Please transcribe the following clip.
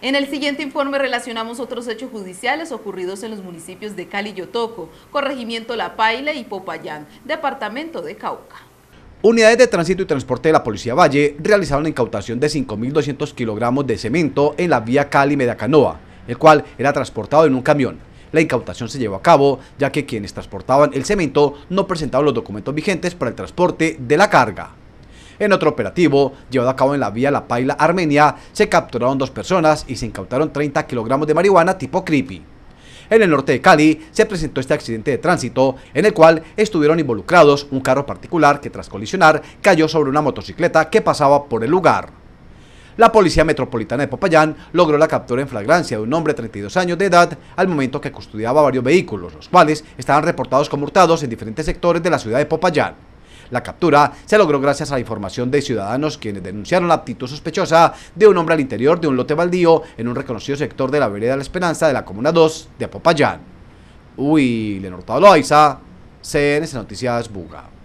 En el siguiente informe relacionamos otros hechos judiciales ocurridos en los municipios de Cali Yotoco, Corregimiento La Paila y Popayán, departamento de Cauca. Unidades de tránsito y transporte de la Policía Valle realizaron la incautación de 5.200 kilogramos de cemento en la vía Cali-Medacanoa, el cual era transportado en un camión. La incautación se llevó a cabo ya que quienes transportaban el cemento no presentaban los documentos vigentes para el transporte de la carga. En otro operativo, llevado a cabo en la vía La Paila, Armenia, se capturaron dos personas y se incautaron 30 kilogramos de marihuana tipo creepy. En el norte de Cali se presentó este accidente de tránsito en el cual estuvieron involucrados un carro particular que tras colisionar cayó sobre una motocicleta que pasaba por el lugar. La Policía Metropolitana de Popayán logró la captura en flagrancia de un hombre de 32 años de edad al momento que custodiaba varios vehículos, los cuales estaban reportados como hurtados en diferentes sectores de la ciudad de Popayán. La captura se logró gracias a la información de ciudadanos quienes denunciaron la actitud sospechosa de un hombre al interior de un lote baldío en un reconocido sector de la vereda la Esperanza de la Comuna 2 de Apopayán. Uy, Lenortado Loaiza, CNS Noticias Buga.